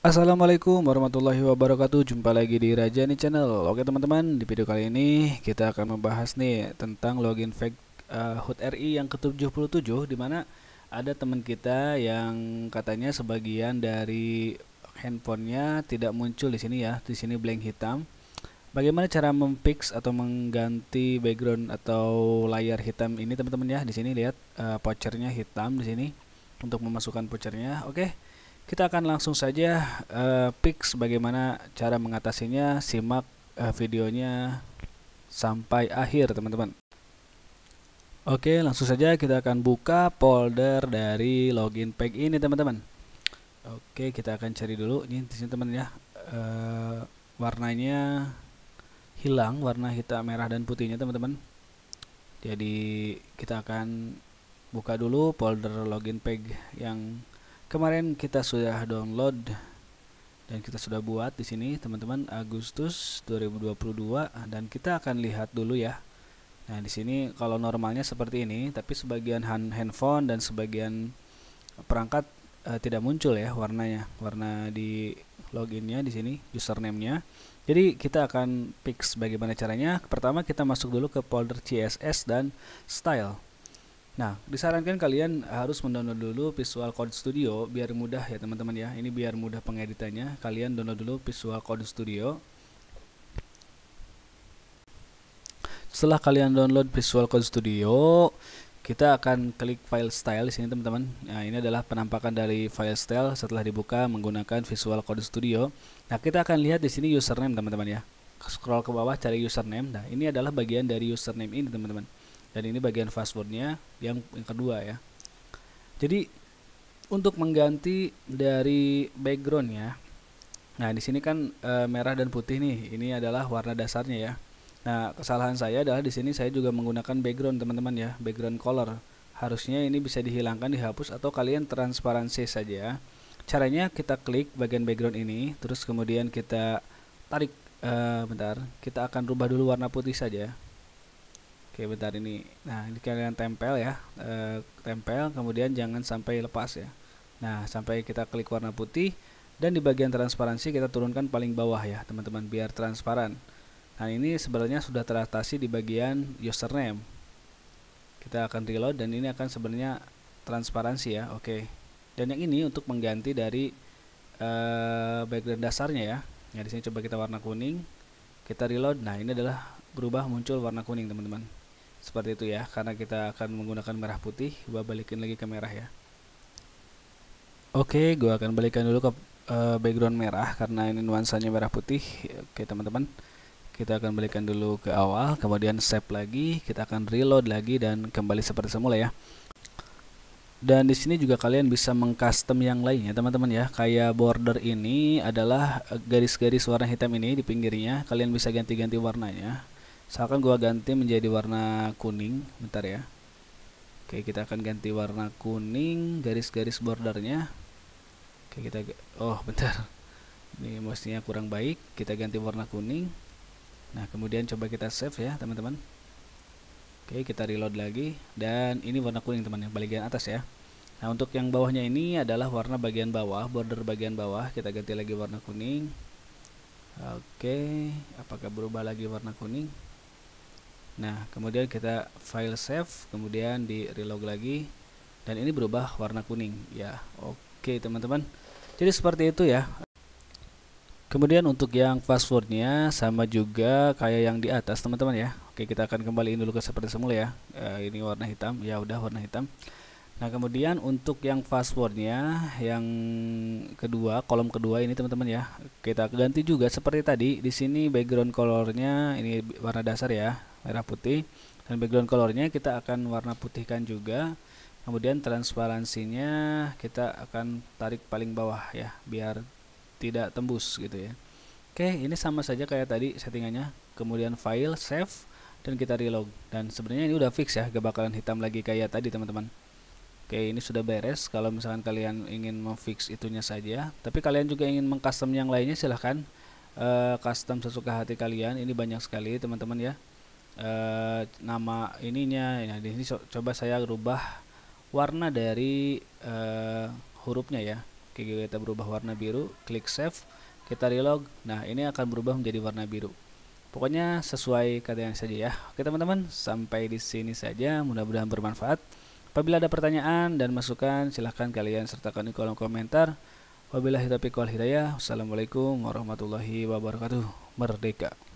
Assalamualaikum warahmatullahi wabarakatuh Jumpa lagi di Raja Rajani Channel Oke teman-teman, di video kali ini kita akan membahas nih Tentang login fake uh, eh, HUT RI yang ke-77 Dimana ada teman kita yang katanya sebagian dari handphonenya tidak muncul di sini ya Di sini blank hitam Bagaimana cara memfix atau mengganti background atau layar hitam ini teman-teman ya Di sini lihat uh, eh, vouchernya hitam di sini Untuk memasukkan pochernya. Oke okay kita akan langsung saja uh, eh, fix bagaimana cara mengatasinya. Simak uh, videonya sampai akhir, teman-teman. Oke, langsung saja kita akan buka folder dari login pack ini, teman-teman. Oke, kita akan cari dulu. Ini di teman ya. Uh, warnanya hilang, warna hitam, merah dan putihnya, teman-teman. Jadi, kita akan buka dulu folder login pack yang kemarin kita sudah download dan kita sudah buat di sini teman-teman Agustus 2022 dan kita akan lihat dulu ya. Nah, di sini kalau normalnya seperti ini, tapi sebagian handphone dan sebagian perangkat e, tidak muncul ya warnanya, warna di loginnya di sini, username-nya. Jadi kita akan fix bagaimana caranya. Pertama kita masuk dulu ke folder CSS dan style. Nah, disarankan kalian harus mendownload dulu Visual Code Studio biar mudah ya teman-teman ya. Ini biar mudah pengeditannya. Kalian download dulu Visual Code Studio. Setelah kalian download Visual Code Studio, kita akan klik file style di sini teman-teman. Nah, ini adalah penampakan dari file style setelah dibuka menggunakan Visual Code Studio. Nah, kita akan lihat di sini username teman-teman ya. Scroll ke bawah cari username. Nah, ini adalah bagian dari username ini teman-teman dan ini bagian fastboardnya yang, yang kedua ya jadi untuk mengganti dari background ya nah di sini kan e, merah dan putih nih ini adalah warna dasarnya ya nah kesalahan saya adalah di sini saya juga menggunakan background teman-teman ya background color harusnya ini bisa dihilangkan dihapus atau kalian transparansi saja caranya kita klik bagian background ini terus kemudian kita tarik e, bentar kita akan rubah dulu warna putih saja Oke bentar ini nah ini kalian tempel ya e, tempel kemudian jangan sampai lepas ya nah sampai kita klik warna putih dan di bagian transparansi kita turunkan paling bawah ya teman-teman biar transparan nah ini sebenarnya sudah teratasi di bagian username kita akan reload dan ini akan sebenarnya transparansi ya oke dan yang ini untuk mengganti dari e, background dasarnya ya nah di sini coba kita warna kuning kita reload nah ini adalah berubah muncul warna kuning teman-teman seperti itu ya karena kita akan menggunakan merah putih gua balikin lagi ke merah ya oke gua akan balikan dulu ke eh, background merah karena ini nuansanya merah putih oke teman-teman kita akan balikan dulu ke awal kemudian save lagi kita akan reload lagi dan kembali seperti semula ya dan di sini juga kalian bisa mengcustom yang lainnya teman-teman ya kayak border ini adalah garis-garis warna hitam ini di pinggirnya kalian bisa ganti-ganti warnanya Misalkan gua ganti menjadi warna kuning, bentar ya. Oke, kita akan ganti warna kuning garis-garis bordernya. Oke, kita oh, bentar. Ini mestinya kurang baik, kita ganti warna kuning. Nah, kemudian coba kita save ya, teman-teman. Oke, kita reload lagi dan ini warna kuning teman yang bagian atas ya. Nah, untuk yang bawahnya ini adalah warna bagian bawah, border bagian bawah, kita ganti lagi warna kuning. Oke, apakah berubah lagi warna kuning? nah kemudian kita file save kemudian di reload lagi dan ini berubah warna kuning ya oke teman-teman jadi seperti itu ya kemudian untuk yang passwordnya sama juga kayak yang di atas teman-teman ya oke kita akan kembaliin dulu ke seperti semula ya e, ini warna hitam ya udah warna hitam Nah kemudian untuk yang passwordnya yang kedua kolom kedua ini teman-teman ya kita ganti juga seperti tadi di sini background colornya ini warna dasar ya merah putih dan background colornya kita akan warna putihkan juga kemudian transparansinya kita akan tarik paling bawah ya biar tidak tembus gitu ya oke ini sama saja kayak tadi settingannya kemudian file save dan kita reload dan sebenarnya ini udah fix ya gak bakalan hitam lagi kayak tadi teman-teman oke ini sudah beres kalau misalkan kalian ingin memfix itunya saja tapi kalian juga ingin mengcustom yang lainnya silahkan uh, custom sesuka hati kalian ini banyak sekali teman-teman ya uh, nama ininya ya di sini so, coba saya rubah warna dari uh, hurufnya ya oke kita berubah warna biru klik save kita reload nah ini akan berubah menjadi warna biru pokoknya sesuai kata yang saja ya oke teman-teman sampai di sini saja mudah-mudahan bermanfaat apabila ada pertanyaan dan masukan silahkan kalian sertakan di kolom komentar wabillahi taufiq wal hidayah wassalamualaikum warahmatullahi wabarakatuh merdeka